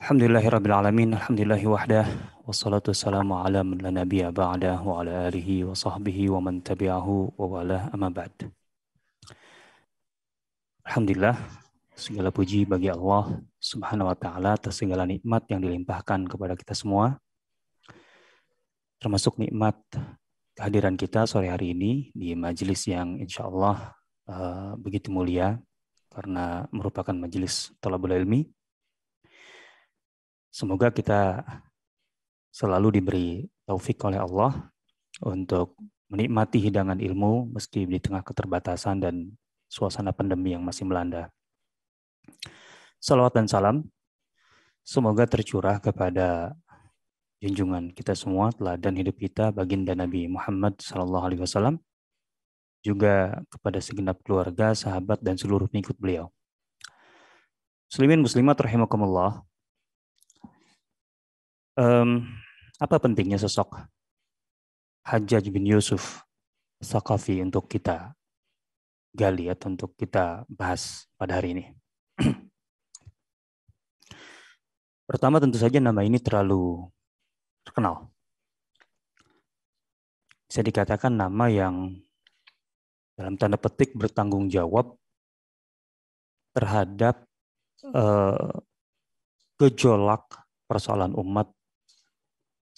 Alhamdulillahirrabbilalamin, alhamdulillahi wahdah, wassalatu wassalamu ala man la nabiya ba'dah, wa ala alihi wa sahbihi wa man tabi'ahu wa wala amma ba'd. Alhamdulillah, segala puji bagi Allah subhanahu wa ta'ala atas segala nikmat yang dilimpahkan kepada kita semua, termasuk nikmat kehadiran kita sore hari ini di majelis yang insya Allah uh, begitu mulia, karena merupakan majelis tolabul ilmi, Semoga kita selalu diberi taufik oleh Allah untuk menikmati hidangan ilmu meski di tengah keterbatasan dan suasana pandemi yang masih melanda. Salawat dan salam semoga tercurah kepada junjungan kita semua, telah dan hidup kita, baginda Nabi Muhammad Sallallahu Alaihi Wasallam, juga kepada segenap keluarga, sahabat, dan seluruh pengikut beliau. Muslimin muslimat rahimakumullah, um, apa pentingnya sosok Hajjaj bin Yusuf Sakafi untuk kita gali atau untuk kita bahas pada hari ini. Pertama tentu saja nama ini terlalu terkenal. saya dikatakan nama yang dalam tanda petik bertanggung jawab terhadap eh, gejolak persoalan umat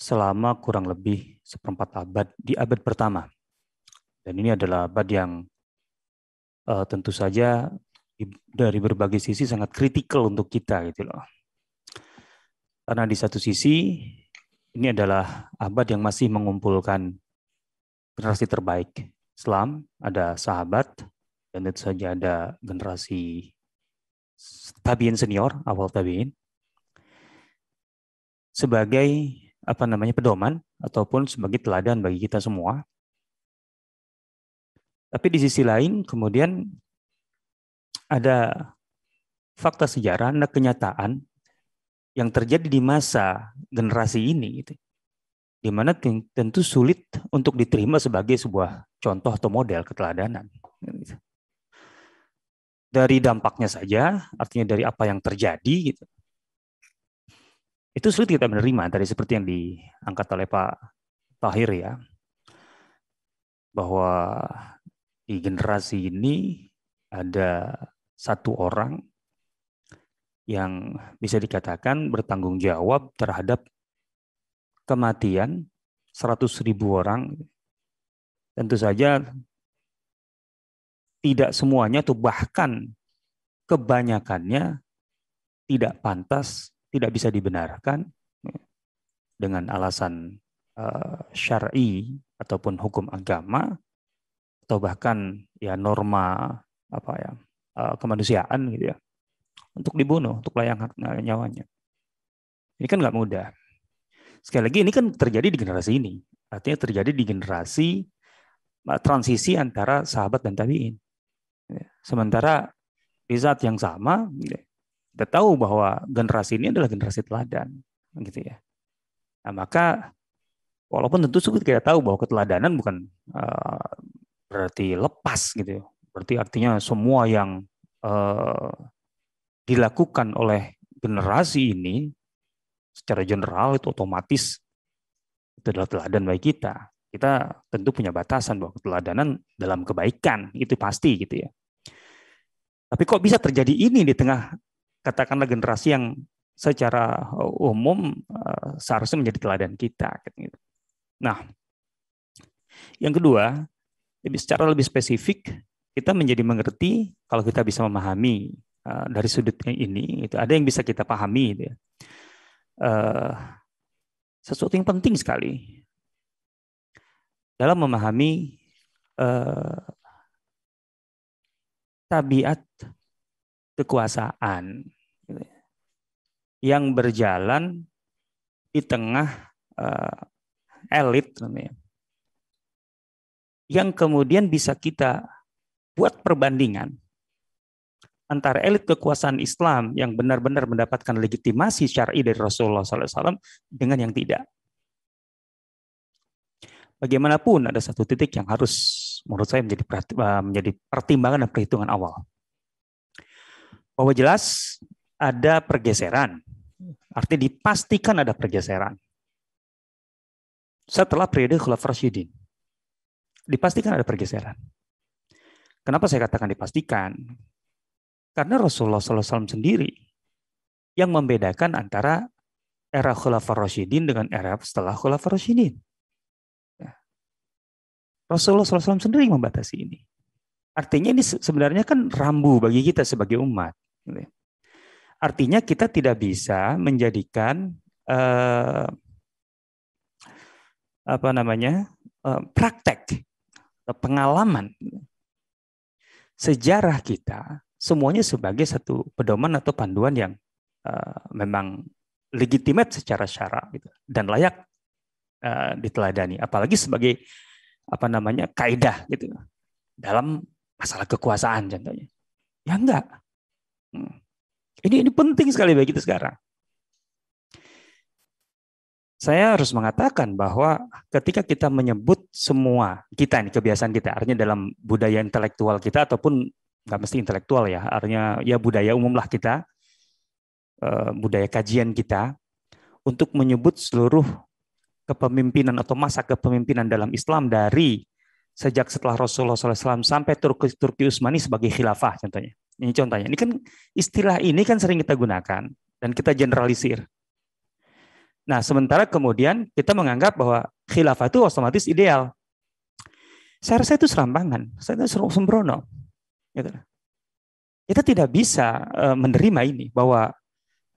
selama kurang lebih seperempat abad di abad pertama. Dan ini adalah abad yang uh, tentu saja dari berbagai sisi sangat kritikal untuk kita gitu loh. Karena di satu sisi ini adalah abad yang masih mengumpulkan generasi terbaik Islam, ada sahabat, dan tentu saja ada generasi tabiin senior, awal tabiin, sebagai apa namanya pedoman ataupun sebagai teladan bagi kita semua. Tapi di sisi lain kemudian ada fakta sejarah, ada kenyataan yang terjadi di masa generasi ini gitu. Di mana tentu sulit untuk diterima sebagai sebuah contoh atau model keteladanan. Gitu. dari dampaknya saja, artinya dari apa yang terjadi, gitu, itu sulit kita menerima tadi seperti yang diangkat oleh Pak Tahir ya bahwa di generasi ini ada satu orang yang bisa dikatakan bertanggung jawab terhadap kematian 100 ribu orang tentu saja tidak semuanya atau bahkan kebanyakannya tidak pantas tidak bisa dibenarkan ya, dengan alasan uh, syar'i ataupun hukum agama atau bahkan ya norma apa ya uh, kemanusiaan gitu ya untuk dibunuh untuk layang hak nyawanya ini kan nggak mudah sekali lagi ini kan terjadi di generasi ini artinya terjadi di generasi uh, transisi antara sahabat dan tabiin ya, sementara di saat yang sama gitu ya, kita tahu bahwa generasi ini adalah generasi teladan, gitu ya. Nah, maka walaupun tentu kita tahu bahwa keteladanan bukan uh, berarti lepas gitu, ya. berarti artinya semua yang uh, dilakukan oleh generasi ini secara general itu otomatis itu adalah teladan bagi kita. Kita tentu punya batasan bahwa keteladanan dalam kebaikan itu pasti gitu ya. Tapi kok bisa terjadi ini di tengah katakanlah generasi yang secara uh, umum uh, seharusnya menjadi teladan kita. Gitu. Nah, yang kedua, secara lebih spesifik, kita menjadi mengerti kalau kita bisa memahami uh, dari sudutnya ini, itu ada yang bisa kita pahami. Gitu ya. Sesuatu yang penting sekali dalam memahami tabiat kekuasaan gitu ya, yang berjalan di tengah uh, elit namanya. Yang kemudian bisa kita buat perbandingan antara elit kekuasaan Islam yang benar-benar mendapatkan legitimasi syar'i dari Rasulullah SAW dengan yang tidak. Bagaimanapun ada satu titik yang harus menurut saya menjadi eh, menjadi pertimbangan dan perhitungan awal bahwa jelas ada pergeseran. Artinya dipastikan ada pergeseran. Setelah periode Khulafa Rasyidin. Dipastikan ada pergeseran. Kenapa saya katakan dipastikan? Karena Rasulullah SAW sendiri yang membedakan antara era Khulafa Rasyidin dengan era setelah Khulafa Rasyidin. Ya. Rasulullah SAW sendiri membatasi ini. Artinya ini sebenarnya kan rambu bagi kita sebagai umat. Gitu ya. Artinya kita tidak bisa menjadikan eh, apa namanya eh, praktek eh, pengalaman sejarah kita semuanya sebagai satu pedoman atau panduan yang eh, memang legitimat secara syarak gitu, dan layak eh, diteladani apalagi sebagai apa namanya kaidah gitu dalam Masalah kekuasaan contohnya. Ya enggak. Hmm. Ini ini penting sekali bagi kita sekarang. Saya harus mengatakan bahwa ketika kita menyebut semua kita ini kebiasaan kita, artinya dalam budaya intelektual kita ataupun nggak mesti intelektual ya, artinya ya budaya umum lah kita, eh, budaya kajian kita untuk menyebut seluruh kepemimpinan atau masa kepemimpinan dalam Islam dari sejak setelah Rasulullah SAW sampai Turki, Turki Utsmani sebagai khilafah contohnya. Ini contohnya. Ini kan istilah ini kan sering kita gunakan dan kita generalisir. Nah, sementara kemudian kita menganggap bahwa khilafah itu otomatis ideal. Saya rasa itu serampangan, saya rasa sembrono. Gitu. Kita tidak bisa e, menerima ini bahwa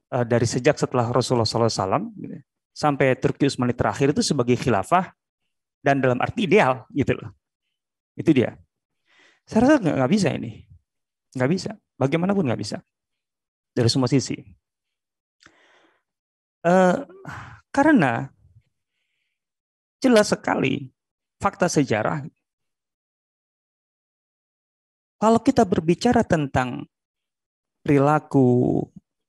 e, dari sejak setelah Rasulullah SAW gitu, sampai Turki Utsmani terakhir itu sebagai khilafah dan dalam arti ideal gitu loh. Itu dia. Saya rasa nggak bisa ini. Nggak bisa. Bagaimanapun nggak bisa. Dari semua sisi. Uh, karena jelas sekali fakta sejarah. Kalau kita berbicara tentang perilaku,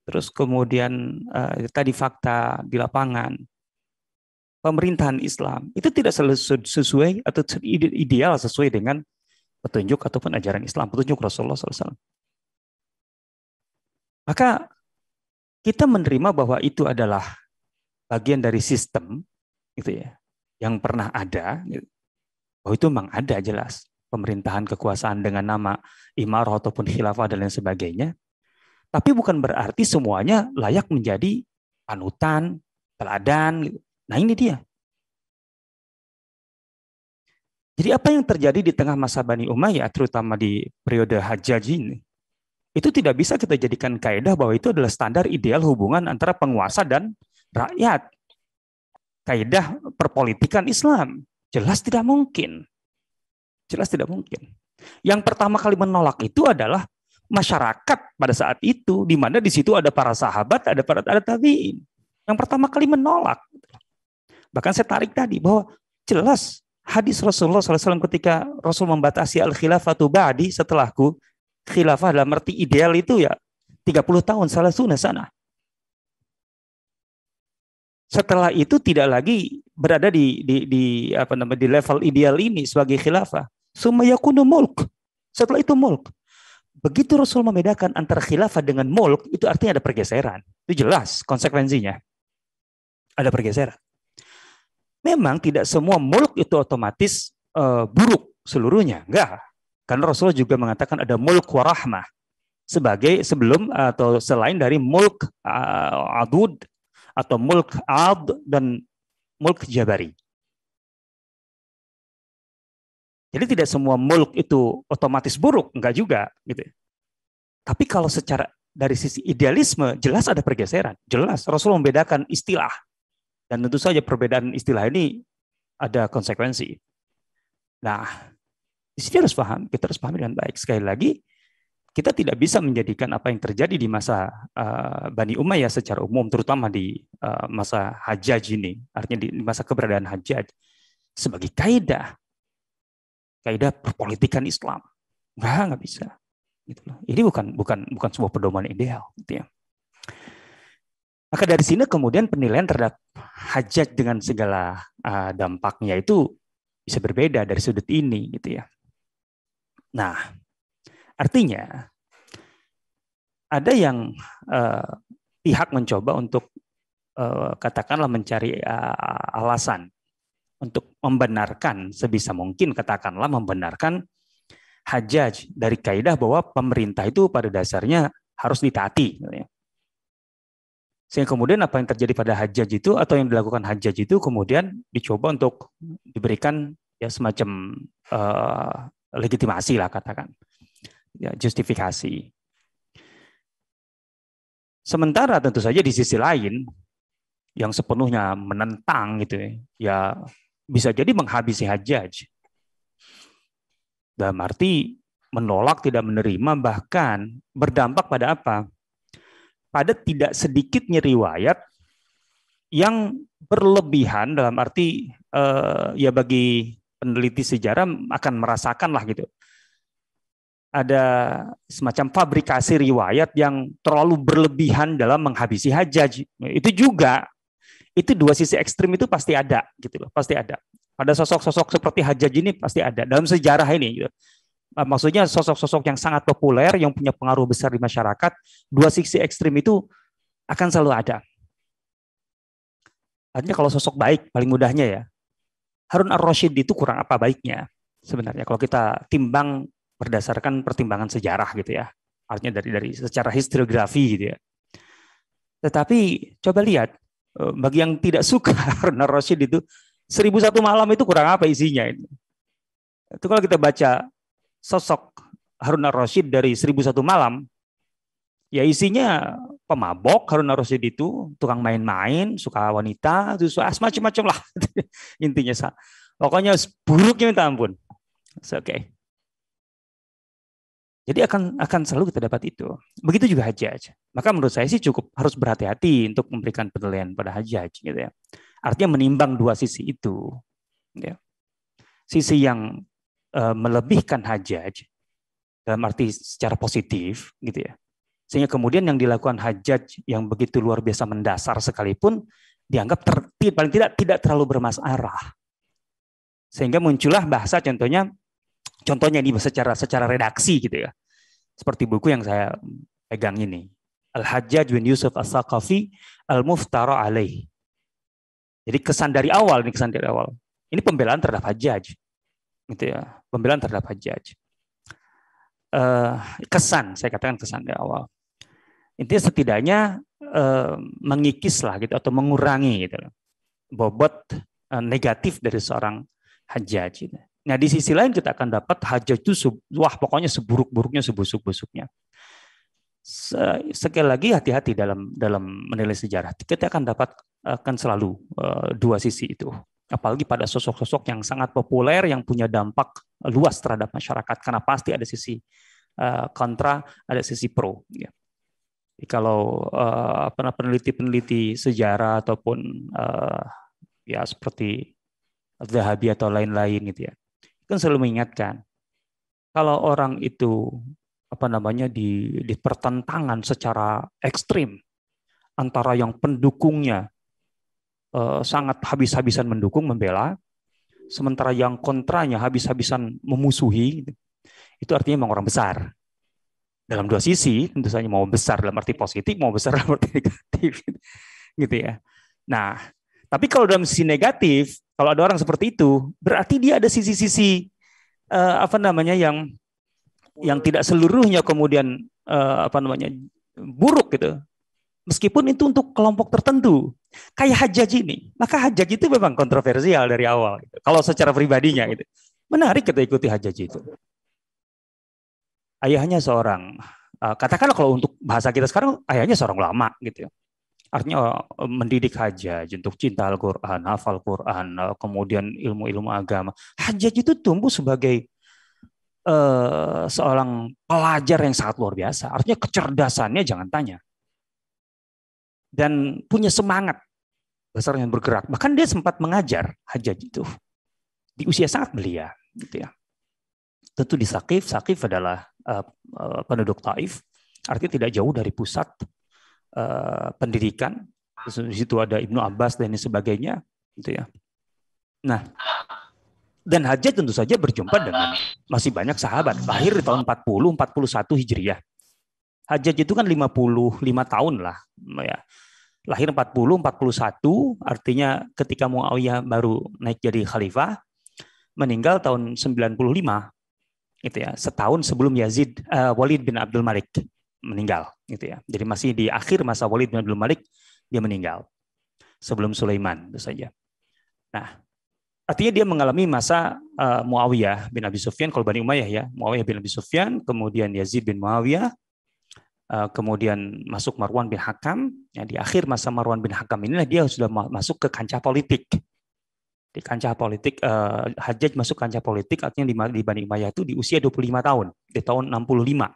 terus kemudian uh, tadi fakta di lapangan, pemerintahan Islam itu tidak sesuai atau ideal sesuai dengan petunjuk ataupun ajaran Islam, petunjuk Rasulullah SAW. Maka kita menerima bahwa itu adalah bagian dari sistem gitu ya yang pernah ada gitu. bahwa itu memang ada jelas pemerintahan kekuasaan dengan nama imarah ataupun khilafah dan lain sebagainya tapi bukan berarti semuanya layak menjadi panutan teladan gitu. Nah ini dia. Jadi apa yang terjadi di tengah masa Bani Umayyah, terutama di periode Hajjaj ini, itu tidak bisa kita jadikan kaidah bahwa itu adalah standar ideal hubungan antara penguasa dan rakyat. Kaidah perpolitikan Islam jelas tidak mungkin. Jelas tidak mungkin. Yang pertama kali menolak itu adalah masyarakat pada saat itu, di mana di situ ada para sahabat, ada para ada tabiin. Yang pertama kali menolak Bahkan saya tarik tadi bahwa jelas hadis Rasulullah SAW ketika Rasul membatasi al-khilafatu ba'di setelahku, khilafah dalam arti ideal itu ya 30 tahun salah sunnah sana. Setelah itu tidak lagi berada di, di, di apa nama di level ideal ini sebagai khilafah. Sumayakunu mulk. Setelah itu mulk. Begitu Rasul membedakan antara khilafah dengan mulk, itu artinya ada pergeseran. Itu jelas konsekuensinya. Ada pergeseran. Memang tidak semua muluk itu otomatis uh, buruk seluruhnya, enggak. Karena Rasulullah juga mengatakan ada muluk warahmah sebagai sebelum atau selain dari mulk uh, eh, adud atau mulk ad dan mulk jabari. Jadi tidak semua mulk itu otomatis buruk, enggak juga gitu. Tapi kalau secara dari sisi idealisme jelas ada pergeseran, jelas Rasul membedakan istilah dan tentu saja perbedaan istilah ini ada konsekuensi. Nah, di sini harus paham, kita harus pahami dengan baik. Sekali lagi, kita tidak bisa menjadikan apa yang terjadi di masa eh, Bani Umayyah secara umum, terutama di eh, masa Hajjaj ini, artinya di masa keberadaan Hajjaj, sebagai kaidah, kaidah perpolitikan Islam. Nggak, nggak bisa. Gitu loh. Ini bukan bukan bukan sebuah pedoman ideal. Gitu ya. Maka dari sini kemudian penilaian terhadap hajat dengan segala ah, dampaknya itu bisa berbeda dari sudut ini gitu ya. Nah, artinya ada yang uh, pihak mencoba untuk uh, katakanlah mencari uh, alasan untuk membenarkan sebisa mungkin katakanlah membenarkan hajaj dari kaidah bahwa pemerintah itu pada dasarnya harus ditaati. Gitu ya sehingga kemudian apa yang terjadi pada hajjaj itu atau yang dilakukan hajjaj itu kemudian dicoba untuk diberikan ya semacam uh, legitimasi lah katakan. Ya, justifikasi. Sementara tentu saja di sisi lain yang sepenuhnya menentang gitu ya, ya bisa jadi menghabisi hajjaj. Dalam arti menolak, tidak menerima, bahkan berdampak pada apa? pada tidak sedikitnya riwayat yang berlebihan dalam arti eh, ya bagi peneliti sejarah akan merasakan lah gitu ada semacam fabrikasi riwayat yang terlalu berlebihan dalam menghabisi hajaj itu juga itu dua sisi ekstrim itu pasti ada gitu loh pasti ada pada sosok-sosok seperti hajaj ini pasti ada dalam sejarah ini gitu. Ah, maksudnya sosok-sosok yang sangat populer yang punya pengaruh besar di masyarakat, dua sisi ekstrim itu akan selalu ada. Artinya kalau sosok baik paling mudahnya ya. Harun Ar-Rasyid itu kurang apa baiknya sebenarnya kalau kita timbang berdasarkan pertimbangan sejarah gitu ya. Artinya dari dari secara historiografi gitu ya. Tetapi coba lihat eh, bagi yang tidak suka Harun Ar-Rasyid itu Seribu Satu malam itu kurang apa isinya itu. Itu kalau kita baca sosok Harun al-Rashid dari 1001 Malam, ya isinya pemabok Harun al-Rashid itu, tukang main-main, suka wanita, asma macam-macam lah. Intinya, pokoknya buruknya minta ampun. Oke. Okay. Jadi akan akan selalu kita dapat itu. Begitu juga haji aja. Maka menurut saya sih cukup harus berhati-hati untuk memberikan penilaian pada haji haji gitu ya. Artinya menimbang dua sisi itu. Ya. Sisi yang Eh, melebihkan hajaj dalam arti secara positif gitu ya. Sehingga kemudian yang dilakukan hajaj yang begitu luar biasa mendasar sekalipun dianggap ter, paling tidak tidak terlalu bermasalah. Sehingga muncullah bahasa contohnya contohnya ini secara secara redaksi gitu ya. Seperti buku yang saya pegang ini. Al-Hajjaj bin Yusuf As-Saqafi Al-Muftara Alaih. Jadi kesan dari awal ini kesan dari awal. Ini pembelaan terhadap Hajjaj gitu ya pembelaan terhadap Hajjaj eh, kesan saya katakan kesan di awal intinya setidaknya eh, mengikis lah gitu atau mengurangi gitu bobot eh, negatif dari seorang Hajjaj gitu. Nah di sisi lain kita akan dapat Hajjaj itu wah pokoknya seburuk-buruknya sebusuk-busuknya sekali lagi hati-hati dalam dalam menilai sejarah. Kita akan dapat akan selalu dua sisi itu apalagi pada sosok-sosok yang sangat populer yang punya dampak luas terhadap masyarakat karena pasti ada sisi eh, kontra ada sisi pro ya. Jadi kalau uh, peneliti-peneliti sejarah ataupun eh, ya seperti Zahabi atau lain-lain gitu ya kan selalu mengingatkan kalau orang itu apa namanya di dipertentangan secara ekstrim antara yang pendukungnya Eh, sangat habis-habisan mendukung, membela, sementara yang kontranya habis-habisan memusuhi, gitu. itu artinya memang orang besar. Dalam dua sisi, tentu saja mau besar dalam arti positif, mau besar dalam arti negatif. Gitu ya. Nah, tapi kalau dalam sisi negatif, kalau ada orang seperti itu, berarti dia ada sisi-sisi uh, apa namanya yang yang tidak seluruhnya kemudian uh, apa namanya buruk gitu. Meskipun itu untuk kelompok tertentu, Kayak Hajjaj ini, maka Hajjaj itu memang kontroversial dari awal. Gitu. Kalau secara pribadinya gitu. Menarik kita ikuti Hajjaj itu. Ayahnya seorang, eh, katakanlah kalau untuk bahasa kita sekarang, ayahnya seorang ulama gitu ya artinya eh, mendidik Hajjaj untuk cinta Al-Quran, hafal Quran, eh, kemudian ilmu-ilmu agama. Hajjaj itu tumbuh sebagai uh, seorang pelajar yang sangat luar biasa. Artinya kecerdasannya jangan tanya. Dan punya semangat bahasa yang bergerak. Bahkan dia sempat mengajar Hajjaj itu di usia sangat belia, gitu ya. Tentu di Sakif, Sakif adalah uh, penduduk Taif, artinya tidak jauh dari pusat uh, pendidikan. Di situ ada Ibnu Abbas dan sebagainya, gitu ya. Nah, dan Hajjaj tentu saja berjumpa dengan masih banyak sahabat. Lahir di tahun 40, 41 Hijriah. Hajjaj itu kan 55 tahun lah, ya lahir 40, 41, artinya ketika Muawiyah baru naik jadi khalifah, meninggal tahun 95, gitu ya, setahun sebelum Yazid uh, Walid bin Abdul Malik meninggal, gitu ya. Jadi masih di akhir masa Walid bin Abdul Malik dia meninggal sebelum Sulaiman itu saja. Nah, artinya dia mengalami masa uh, Muawiyah bin Abi Sufyan, kalau Bani Umayyah ya, Muawiyah bin Abi Sufyan, kemudian Yazid bin Muawiyah, Eh, kemudian masuk Marwan bin Hakam. Ya, di akhir masa Marwan bin Hakam inilah dia sudah masuk ke kancah politik. Di kancah politik, eh, Hajjaj masuk kancah politik artinya di, di Bani Umayyah itu di usia 25 tahun, di tahun 65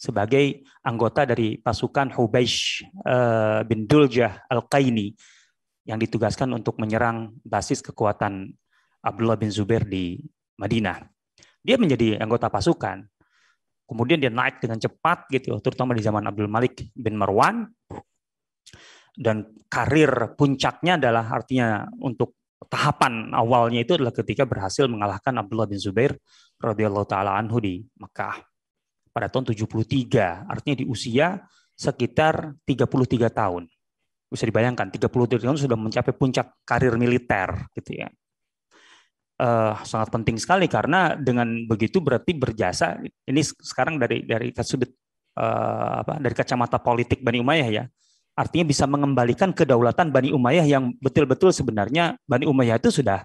sebagai anggota dari pasukan Hubeish eh, bin Duljah Al-Qaini yang ditugaskan untuk menyerang basis kekuatan Abdullah bin Zubair di Madinah. Dia menjadi anggota pasukan, Kemudian dia naik dengan cepat gitu, terutama di zaman Abdul Malik bin Marwan. Dan karir puncaknya adalah artinya untuk tahapan awalnya itu adalah ketika berhasil mengalahkan Abdullah bin Zubair radhiyallahu taala anhu di Mekah pada tahun 73, artinya di usia sekitar 33 tahun. Bisa dibayangkan 33 tahun sudah mencapai puncak karir militer gitu ya uh, sangat penting sekali karena dengan begitu berarti berjasa ini sekarang dari dari sudut uh, apa dari kacamata politik Bani Umayyah ya artinya bisa mengembalikan kedaulatan Bani Umayyah yang betul-betul sebenarnya Bani Umayyah itu sudah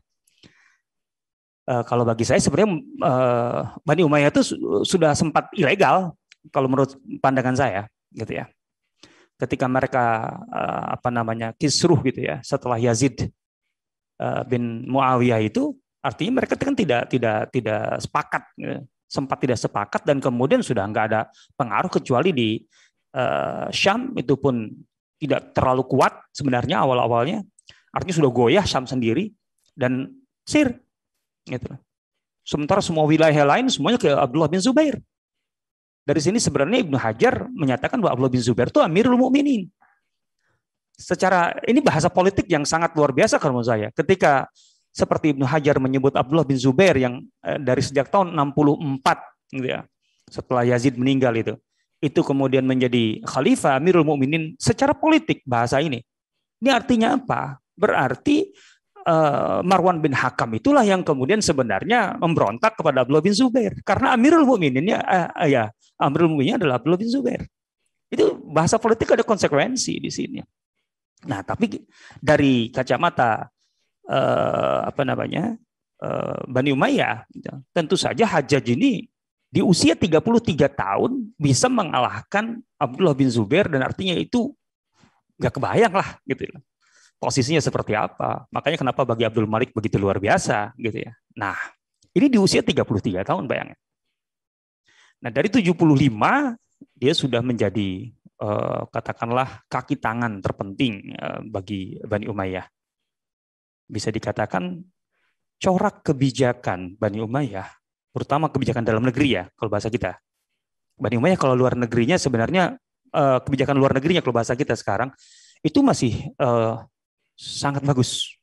uh, kalau bagi saya sebenarnya uh, Bani Umayyah itu sudah sempat ilegal kalau menurut pandangan saya gitu ya ketika mereka uh, apa namanya kisruh gitu ya setelah Yazid bin Muawiyah itu Artinya mereka kan tidak tidak tidak sepakat, ya. sempat tidak sepakat dan kemudian sudah nggak ada pengaruh kecuali di uh, Syam itu pun tidak terlalu kuat sebenarnya awal-awalnya. Artinya sudah goyah Syam sendiri dan Sir. Gitu. Sementara semua wilayah lain semuanya ke Abdullah bin Zubair. Dari sini sebenarnya Ibnu Hajar menyatakan bahwa Abdullah bin Zubair itu Amirul Mukminin. Secara ini bahasa politik yang sangat luar biasa kalau menurut saya. Ketika seperti Ibnu Hajar menyebut Abdullah bin Zubair yang eh, dari sejak tahun 64 gitu ya, setelah Yazid meninggal itu. Itu kemudian menjadi khalifah Amirul Mukminin secara politik bahasa ini. Ini artinya apa? Berarti eh, Marwan bin Hakam itulah yang kemudian sebenarnya memberontak kepada Abdullah bin Zubair karena Amirul Mukminin ya, eh, ya Amirul Mukminin adalah Abdullah bin Zubair. Itu bahasa politik ada konsekuensi di sini. Nah, tapi dari kacamata uh, apa namanya uh, Bani Umayyah. Gitu. Tentu saja Hajjaj ini di usia 33 tahun bisa mengalahkan Abdullah bin Zubair dan artinya itu nggak kebayang lah gitu ya. Posisinya seperti apa? Makanya kenapa bagi Abdul Malik begitu luar biasa gitu ya. Nah, ini di usia 33 tahun bayangin. Nah, dari 75 dia sudah menjadi eh, katakanlah kaki tangan terpenting bagi Bani Umayyah bisa dikatakan corak kebijakan Bani Umayyah, terutama kebijakan dalam negeri ya, kalau bahasa kita. Bani Umayyah kalau luar negerinya sebenarnya eh, kebijakan luar negerinya kalau bahasa kita sekarang itu masih eh, sangat bagus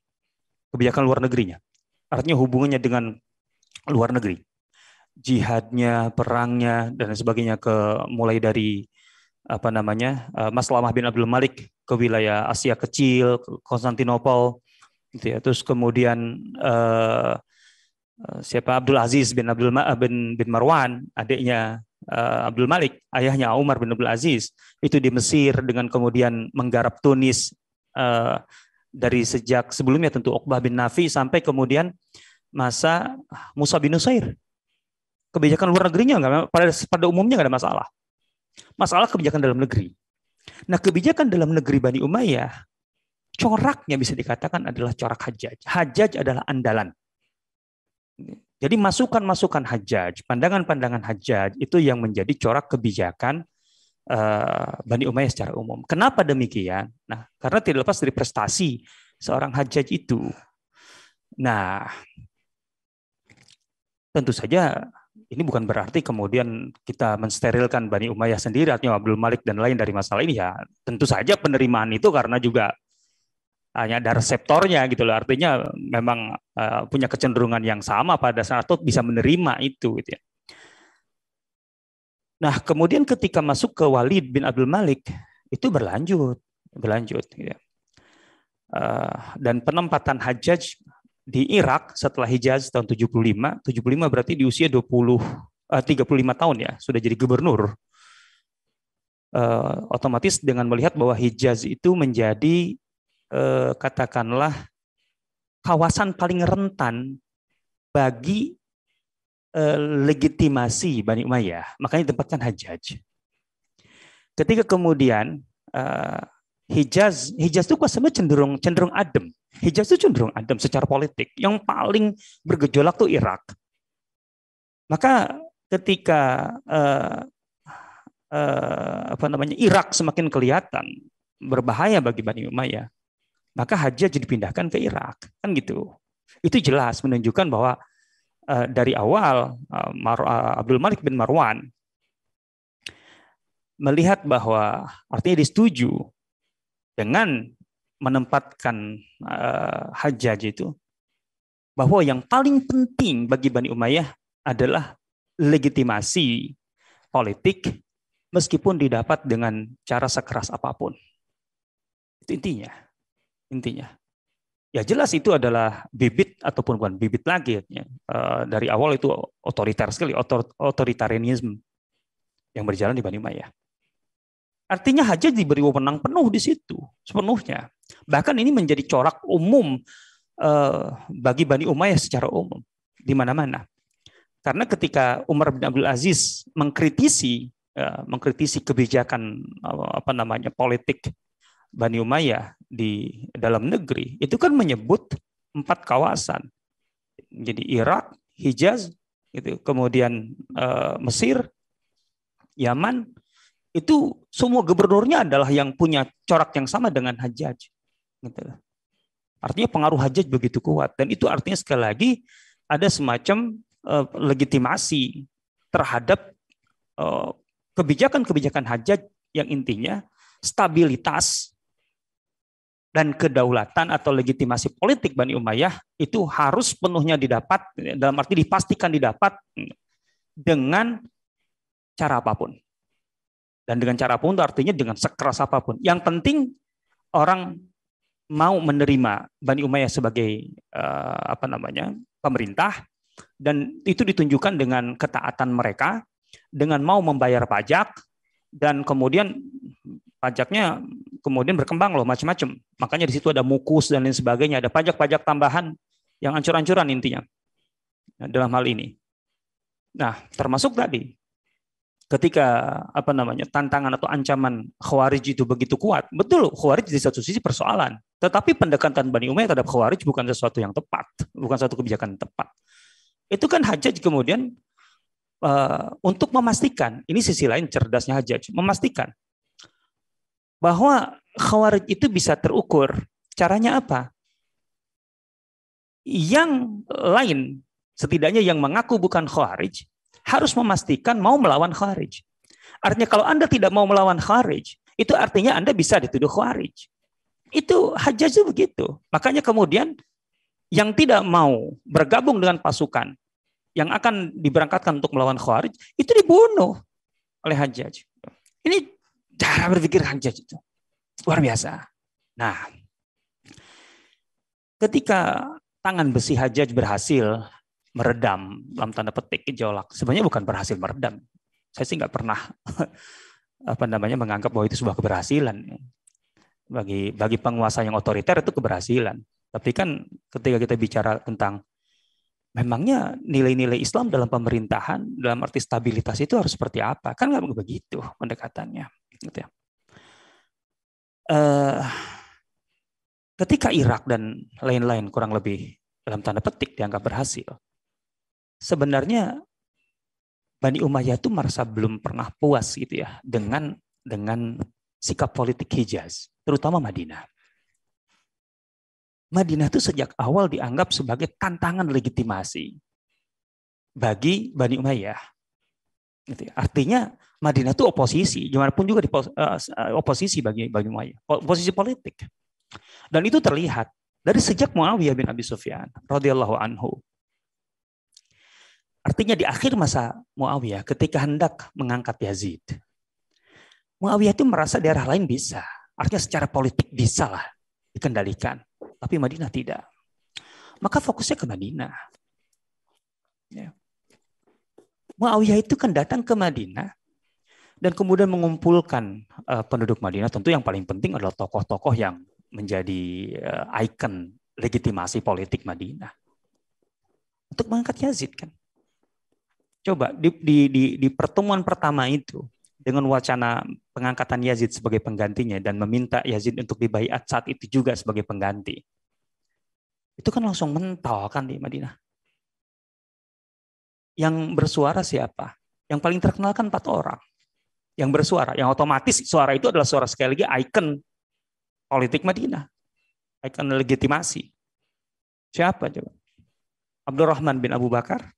kebijakan luar negerinya. Artinya hubungannya dengan luar negeri, jihadnya, perangnya dan sebagainya ke mulai dari apa namanya eh, Mas Lamah bin Abdul Malik ke wilayah Asia Kecil, Konstantinopel, gitu ya. Terus kemudian uh, siapa Abdul Aziz bin Abdul Ma eh, bin, bin Marwan, adiknya uh, Abdul Malik, ayahnya Umar bin Abdul Aziz, itu di Mesir dengan kemudian menggarap Tunis uh, dari sejak sebelumnya tentu Uqbah bin Nafi sampai kemudian masa Musa bin Nusair. Kebijakan luar negerinya enggak, pada, pada umumnya nggak ada masalah. Masalah kebijakan dalam negeri. Nah kebijakan dalam negeri Bani Umayyah coraknya bisa dikatakan adalah corak Hajjaj. Hajjaj adalah andalan. Jadi masukan-masukan Hajjaj, pandangan-pandangan Hajjaj itu yang menjadi corak kebijakan eh, Bani Umayyah secara umum. Kenapa demikian? Nah, karena tidak lepas dari prestasi seorang Hajjaj itu. Nah, tentu saja ini bukan berarti kemudian kita mensterilkan Bani Umayyah sendiri, artinya Abdul Malik dan lain dari masalah ini ya. Tentu saja penerimaan itu karena juga hanya ada reseptornya gitu loh artinya memang uh, punya kecenderungan yang sama pada saat itu bisa menerima itu gitu ya. Nah kemudian ketika masuk ke Walid bin Abdul Malik itu berlanjut berlanjut gitu ya. Uh, dan penempatan Hajjaj di Irak setelah Hijaz tahun 75 75 berarti di usia 20 uh, 35 tahun ya sudah jadi gubernur uh, otomatis dengan melihat bahwa Hijaz itu menjadi Eh, katakanlah kawasan paling rentan bagi eh, legitimasi Bani Umayyah, makanya ditempatkan Hajjaj. Ketika kemudian eh, Hijaz, Hijaz itu kuasa cenderung cenderung adem. Hijaz itu cenderung adem secara politik. Yang paling bergejolak tuh Irak. Maka ketika eh, eh, apa namanya Irak semakin kelihatan berbahaya bagi Bani Umayyah, maka jadi dipindahkan ke Irak. Kan gitu. Itu jelas menunjukkan bahwa eh, dari awal eh, eh, Abdul Malik bin Marwan melihat bahwa artinya disetuju dengan menempatkan uh, Hajjaj itu bahwa yang paling penting bagi Bani Umayyah adalah legitimasi politik meskipun didapat dengan cara sekeras apapun. Itu intinya intinya. Ya jelas itu adalah bibit ataupun bukan bibit lagi. Ya. ya eh, dari awal itu otoriter sekali, otor, otoritarianisme yang berjalan di Bani Maya. Artinya haji diberi wewenang penuh di situ, sepenuhnya. Bahkan ini menjadi corak umum eh, bagi Bani Umayyah secara umum, di mana-mana. Karena ketika Umar bin Abdul Aziz mengkritisi eh, mengkritisi kebijakan apa namanya politik Bani Umayyah di dalam negeri itu kan menyebut empat kawasan. Jadi Irak, Hijaz, gitu, kemudian e, Mesir, Yaman, itu semua gubernurnya adalah yang punya corak yang sama dengan Hajjaj. Gitu. Artinya pengaruh Hajjaj begitu kuat dan itu artinya sekali lagi ada semacam e, legitimasi terhadap eh, kebijakan-kebijakan Hajjaj yang intinya stabilitas dan kedaulatan atau legitimasi politik Bani Umayyah itu harus penuhnya didapat dalam arti dipastikan didapat dengan cara apapun. Dan dengan cara apapun itu artinya dengan sekeras apapun. Yang penting orang mau menerima Bani Umayyah sebagai eh, apa namanya? pemerintah dan itu ditunjukkan dengan ketaatan mereka, dengan mau membayar pajak dan kemudian pajaknya kemudian berkembang loh macam-macam. Makanya di situ ada mukus dan lain sebagainya, ada pajak-pajak tambahan yang ancur-ancuran intinya dalam hal ini. Nah, termasuk tadi ketika apa namanya tantangan atau ancaman khawarij itu begitu kuat, betul khawarij di satu sisi persoalan, tetapi pendekatan Bani Umayyah terhadap khawarij bukan sesuatu yang tepat, bukan satu kebijakan yang tepat. Itu kan Hajjaj kemudian uh, untuk memastikan, ini sisi lain cerdasnya Hajjaj, memastikan bahwa khawarij itu bisa terukur. Caranya apa? Yang lain, setidaknya yang mengaku bukan khawarij, harus memastikan mau melawan khawarij. Artinya kalau Anda tidak mau melawan khawarij, itu artinya Anda bisa dituduh khawarij. Itu hajaz begitu. Makanya kemudian yang tidak mau bergabung dengan pasukan yang akan diberangkatkan untuk melawan khawarij, itu dibunuh oleh hajaj. Ini Cara berpikir Hajjaj itu. Luar biasa. Nah, ketika tangan besi Hajjaj berhasil meredam dalam tanda petik gejolak, sebenarnya bukan berhasil meredam. Saya sih nggak pernah apa namanya menganggap bahwa itu sebuah keberhasilan. Bagi bagi penguasa yang otoriter itu keberhasilan. Tapi kan ketika kita bicara tentang memangnya nilai-nilai Islam dalam pemerintahan dalam arti stabilitas itu harus seperti apa? Kan nggak begitu pendekatannya. Gitu ya. Eh, ketika Irak dan lain-lain kurang lebih dalam tanda petik dianggap berhasil, sebenarnya Bani Umayyah itu merasa belum pernah puas gitu ya dengan dengan sikap politik Hijaz, terutama Madinah. Madinah itu sejak awal dianggap sebagai tantangan legitimasi bagi Bani Umayyah. Gitu ya. Artinya Madinah itu oposisi, gimana pun juga di eh, eh, oposisi bagi bagi Muawiyah, oposisi politik. Dan itu terlihat dari sejak Muawiyah bin Abi Sufyan radhiyallahu anhu. Artinya di akhir masa Muawiyah ketika hendak mengangkat Yazid. Muawiyah itu merasa daerah lain bisa. Artinya secara politik bisa lah dikendalikan. Tapi Madinah tidak. Maka fokusnya ke Madinah. Ya. Muawiyah itu kan datang ke Madinah dan kemudian mengumpulkan uh, penduduk Madinah tentu yang paling penting adalah tokoh-tokoh yang menjadi uh, ikon legitimasi politik Madinah untuk mengangkat Yazid kan coba di, di, di, di pertemuan pertama itu dengan wacana pengangkatan Yazid sebagai penggantinya dan meminta Yazid untuk dibaiat saat itu juga sebagai pengganti itu kan langsung mental kan di Madinah yang bersuara siapa yang paling terkenal kan empat orang yang bersuara, yang otomatis suara itu adalah suara sekali lagi ikon politik Madinah, ikon legitimasi. Siapa coba? Abdurrahman bin Abu Bakar,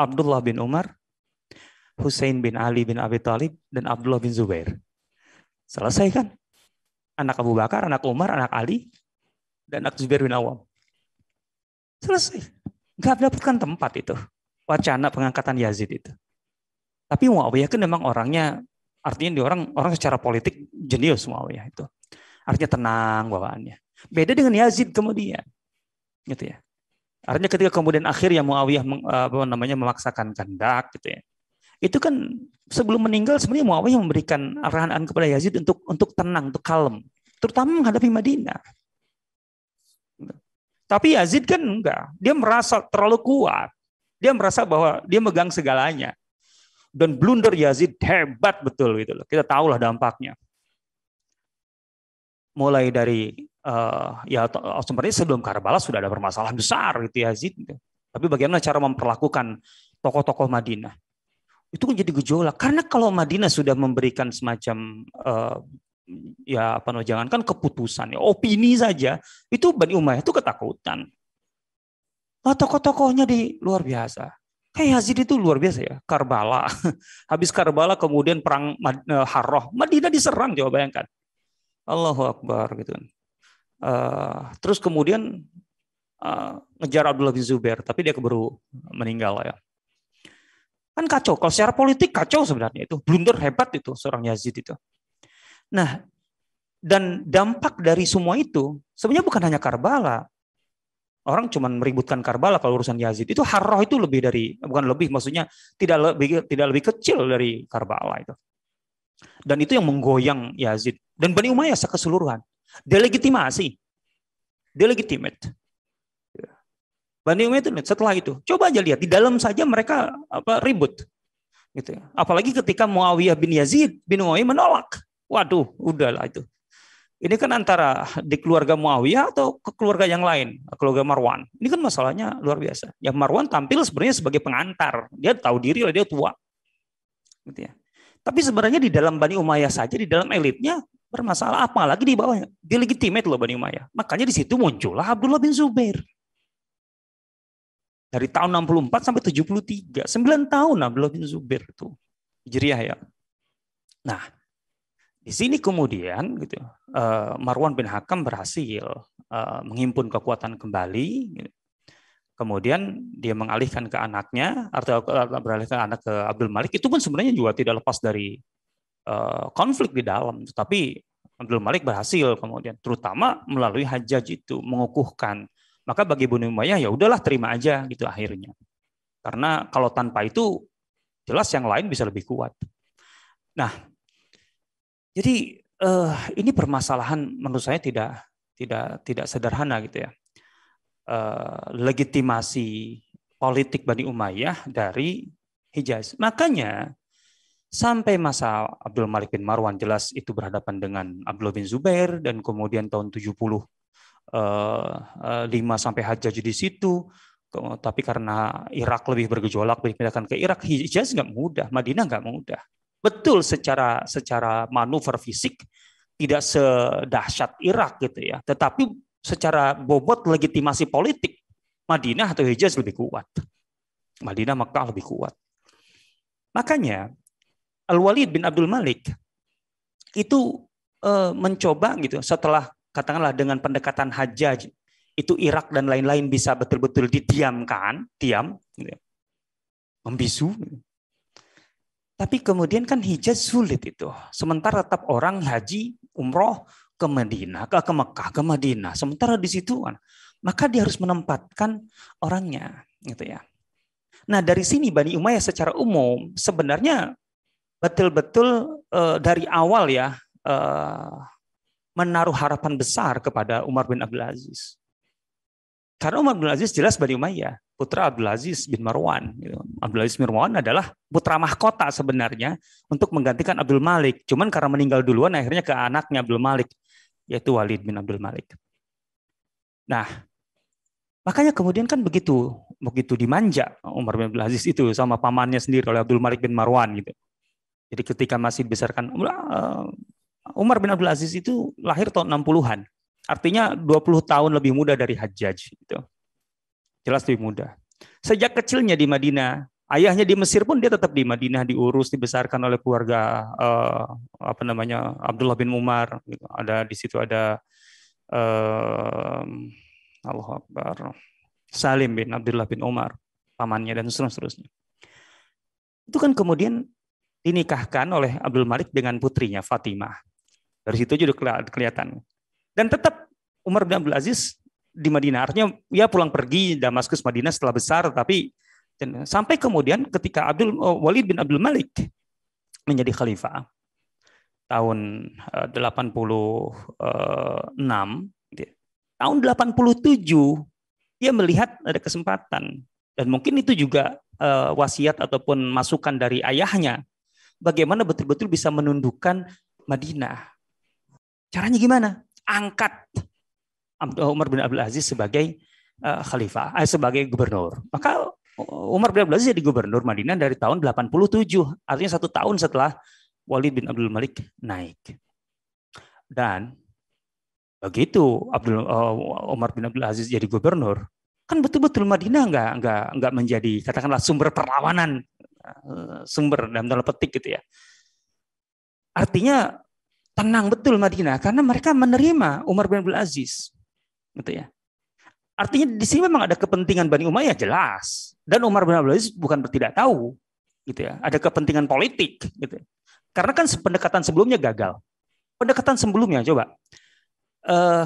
Abdullah bin Umar, Hussein bin Ali bin Abi Thalib, dan Abdullah bin Zubair. Selesai kan? Anak Abu Bakar, anak Umar, anak Ali, dan anak Zubair bin Awam. Selesai. Gak dapatkan tempat itu. Wacana pengangkatan Yazid itu. Tapi Muawiyah kan memang orangnya, artinya di orang orang secara politik jenius Muawiyah itu. Artinya tenang bawaannya. Beda dengan Yazid kemudian, gitu ya. Artinya ketika kemudian akhirnya Muawiyah eh, apa namanya memaksakan kehendak, gitu ya. Itu kan sebelum meninggal sebenarnya Muawiyah memberikan arahan kepada Yazid untuk untuk tenang, untuk kalem, terutama menghadapi Madinah. Tapi Yazid kan enggak, dia merasa terlalu kuat. Dia merasa bahwa dia megang segalanya dan blunder Yazid hebat betul gitu loh. Kita tahulah dampaknya. Mulai dari uh, ya oh, sebenarnya sebelum Karbala sudah ada permasalahan besar gitu Yazid. Gitu. Tapi bagaimana cara memperlakukan tokoh-tokoh Madinah? Itu menjadi gejolak karena kalau Madinah sudah memberikan semacam uh, ya apa no, jangankan keputusan ya opini saja itu Bani Umayyah itu ketakutan. Nah, tokoh-tokohnya di luar biasa Hey Yazid itu luar biasa ya, Karbala. Habis Karbala kemudian perang Mad eh, Harroh, Madinah diserang coba bayangkan. Allahu Akbar gitu kan. Uh, terus kemudian uh, ngejar Abdullah bin Zubair, tapi dia keburu meninggal ya. Kan kacau, kalau secara politik kacau sebenarnya itu, blunder hebat itu seorang Yazid itu. Nah, dan dampak dari semua itu sebenarnya bukan hanya Karbala, orang cuma meributkan Karbala kalau urusan Yazid itu Harroh itu lebih dari bukan lebih maksudnya tidak lebih tidak lebih kecil dari Karbala itu dan itu yang menggoyang Yazid dan Bani Umayyah secara keseluruhan delegitimasi delegitimate Bani Umayyah itu setelah itu coba aja lihat di dalam saja mereka apa ribut gitu ya. apalagi ketika Muawiyah bin Yazid bin Umayyah menolak waduh udahlah itu ini kan antara di keluarga Muawiyah atau ke keluarga yang lain, keluarga Marwan. Ini kan masalahnya luar biasa. Ya Marwan tampil sebenarnya sebagai pengantar. Dia tahu diri lah, dia tua. Gitu ya. Tapi sebenarnya di dalam Bani Umayyah saja, di dalam elitnya bermasalah. apa lagi di bawahnya. Dia legitimate loh Bani Umayyah. Makanya di situ muncullah Abdullah bin Zubair. Dari tahun 64 sampai 73. 9 tahun Abdullah bin Zubair itu. Hijriah ya. Nah, di sini kemudian gitu, eh, Marwan bin Hakam berhasil eh, menghimpun kekuatan kembali. Gitu. Kemudian dia mengalihkan ke anaknya atau eh, beralihkan anak ke Abdul Malik itu pun sebenarnya juga tidak lepas dari konflik di dalam. Tetapi Abdul Malik berhasil kemudian terutama melalui Hajjaj itu mengukuhkan. Maka bagi Bani Umayyah ya udahlah terima aja gitu akhirnya. Karena kalau tanpa itu jelas yang lain bisa lebih kuat. Nah, jadi uh, ini permasalahan menurut saya tidak tidak tidak sederhana gitu ya. Uh, legitimasi politik Bani Umayyah dari Hijaz. Makanya sampai masa Abdul Malik bin Marwan jelas itu berhadapan dengan Abdul bin Zubair dan kemudian tahun 70 5 eh, sampai Hajjaj di situ tapi karena Irak lebih bergejolak berpindahkan ke Irak Hijaz nggak mudah Madinah nggak mudah betul secara secara manuver fisik tidak sedahsyat Irak gitu ya, tetapi secara bobot legitimasi politik Madinah atau Hijaz lebih kuat. Madinah Mekah lebih kuat. Makanya Al-Walid bin Abdul Malik itu e, mencoba gitu setelah katakanlah dengan pendekatan Hajjaj itu Irak dan lain-lain bisa betul-betul didiamkan, diam, gitu ya. membisu. Gitu tapi kemudian kan Hijaz sulit itu. Sementara tetap orang haji, umroh ke Madinah, ke, ke Mekah, ke Madinah. Sementara di situ, kan, maka dia harus menempatkan orangnya, gitu ya. Nah dari sini Bani Umayyah secara umum sebenarnya betul-betul e, dari awal ya e, menaruh harapan besar kepada Umar bin Abdul Aziz. Karena Umar bin Aziz jelas Bani Umayyah, putra Abdul Aziz bin Marwan. Gitu. Abdul Aziz bin Marwan adalah putra mahkota sebenarnya untuk menggantikan Abdul Malik. Cuman karena meninggal duluan akhirnya ke anaknya Abdul Malik, yaitu Walid bin Abdul Malik. Nah, makanya kemudian kan begitu begitu dimanja Umar bin Abdul Aziz itu sama pamannya sendiri oleh Abdul Malik bin Marwan gitu. Jadi ketika masih dibesarkan eh, Umar bin Abdul Aziz itu lahir tahun 60-an. Artinya 20 tahun lebih muda dari Hajjaj. Gitu. Jelas lebih muda. Sejak kecilnya di Madinah, ayahnya di Mesir pun dia tetap di Madinah diurus, dibesarkan oleh keluarga eh, apa namanya Abdullah bin Umar. Gitu. Ada di situ ada eh, Allah Akbar. Salim bin Abdullah bin Umar, pamannya dan seterusnya. Itu kan kemudian dinikahkan oleh Abdul Malik dengan putrinya Fatimah. Dari situ juga kelihatan dan tetap Umar bin Abdul Aziz di Madinah. Artinya ia pulang pergi Damaskus Madinah setelah besar, tapi sampai kemudian ketika Abdul eh, Walid bin Abdul Malik menjadi khalifah tahun 86 eh, tahun 87 ia melihat ada kesempatan dan mungkin itu juga eh, wasiat ataupun masukan dari ayahnya bagaimana betul-betul bisa menundukkan Madinah caranya gimana angkat Umar bin Abdul Aziz sebagai eh, khalifah, eh, sebagai gubernur. Maka Umar bin Abdul Aziz jadi gubernur Madinah dari tahun 87, artinya satu tahun setelah Walid bin Abdul Malik naik. Dan begitu Abdul uh, Umar bin Abdul Aziz jadi gubernur, kan betul-betul Madinah nggak nggak nggak menjadi katakanlah sumber perlawanan, eh, sumber dalam tanda petik gitu ya. Artinya tenang betul Madinah karena mereka menerima Umar bin Abdul Aziz. Gitu ya. Artinya di sini memang ada kepentingan Bani Umayyah jelas dan Umar bin Abdul Aziz bukan tidak tahu gitu ya. Ada kepentingan politik gitu. Ya. Karena kan pendekatan sebelumnya gagal. Pendekatan sebelumnya coba. Uh,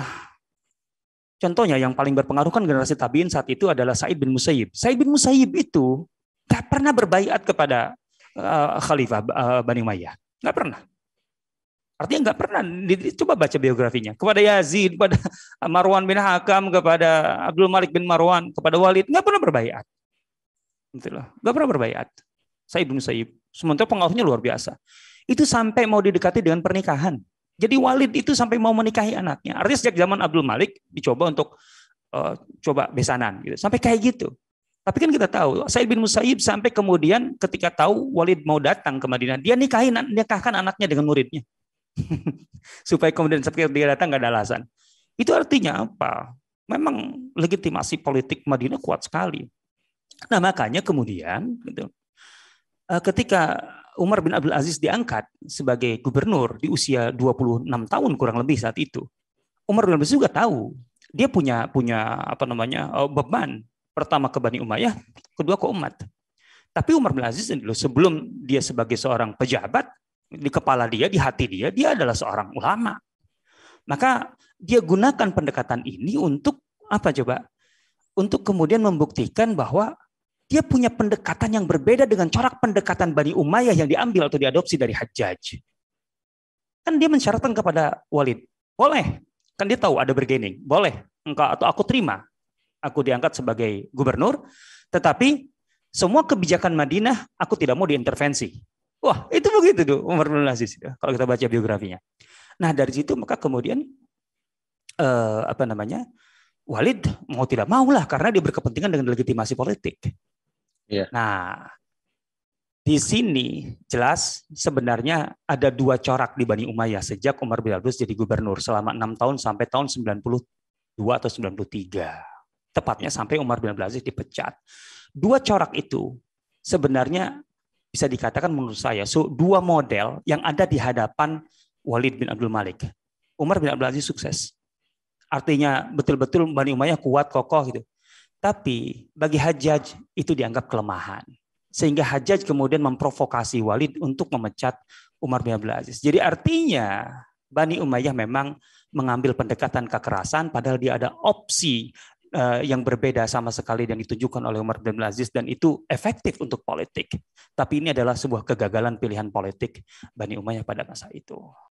contohnya yang paling berpengaruh kan generasi tabiin saat itu adalah Said bin Musayyib. Said bin Musayyib itu gak pernah berbaiat kepada uh, khalifah uh, Bani Umayyah. Gak pernah. Artinya nggak pernah. Coba baca biografinya. Kepada Yazid, kepada Marwan bin Hakam, kepada Abdul Malik bin Marwan, kepada Walid, nggak pernah berbayat. Itulah, nggak pernah berbayat. Said bin Sayyid. Sementara pengaruhnya luar biasa. Itu sampai mau didekati dengan pernikahan. Jadi Walid itu sampai mau menikahi anaknya. Artinya sejak zaman Abdul Malik dicoba untuk uh, coba besanan gitu. Sampai kayak gitu. Tapi kan kita tahu Said bin Musayyib sampai kemudian ketika tahu Walid mau datang ke Madinah, dia nikahin nikahkan anaknya dengan muridnya. Supaya kemudian setiap dia datang nggak ada alasan. Itu artinya apa? Memang legitimasi politik Madinah kuat sekali. Nah makanya kemudian gitu, eh, ketika Umar bin Abdul Aziz diangkat sebagai gubernur di usia 26 tahun kurang lebih saat itu, Umar bin Abdul Aziz juga tahu dia punya punya apa namanya eh, beban pertama ke Bani Umayyah, kedua ke umat. Tapi Umar bin Aziz dulu sebelum dia sebagai seorang pejabat, di kepala dia, di hati dia, dia adalah seorang ulama. Maka dia gunakan pendekatan ini untuk apa coba? Untuk kemudian membuktikan bahwa dia punya pendekatan yang berbeda dengan corak pendekatan Bani Umayyah yang diambil atau diadopsi dari Hajjaj. Kan dia mensyaratkan kepada Walid, boleh. Kan dia tahu ada bergening, boleh. Engkau atau aku terima. Aku diangkat sebagai gubernur, tetapi semua kebijakan Madinah aku tidak mau diintervensi. Wah, itu begitu tuh Umar bin Aziz ya, kalau kita baca biografinya. Nah, dari situ maka kemudian eh, apa namanya? Walid mau tidak mau lah karena dia berkepentingan dengan legitimasi politik. Iya. Nah, di sini jelas sebenarnya ada dua corak di Bani Umayyah sejak Umar bin Abdul jadi gubernur selama enam tahun sampai tahun 92 atau 93. Tepatnya sampai Umar bin Abdul Aziz dipecat. Dua corak itu sebenarnya bisa dikatakan menurut saya so, dua model yang ada di hadapan Walid bin Abdul Malik. Umar bin Abdul Aziz sukses. Artinya betul-betul Bani Umayyah kuat, kokoh gitu. Tapi bagi Hajjaj itu dianggap kelemahan. Sehingga Hajjaj kemudian memprovokasi Walid untuk memecat Umar bin Abdul Aziz. Jadi artinya Bani Umayyah memang mengambil pendekatan kekerasan padahal dia ada opsi Eh, yang berbeda sama sekali yang ditunjukkan oleh Umar bin Aziz dan itu efektif untuk politik. Tapi ini adalah sebuah kegagalan pilihan politik Bani Umayyah pada masa itu.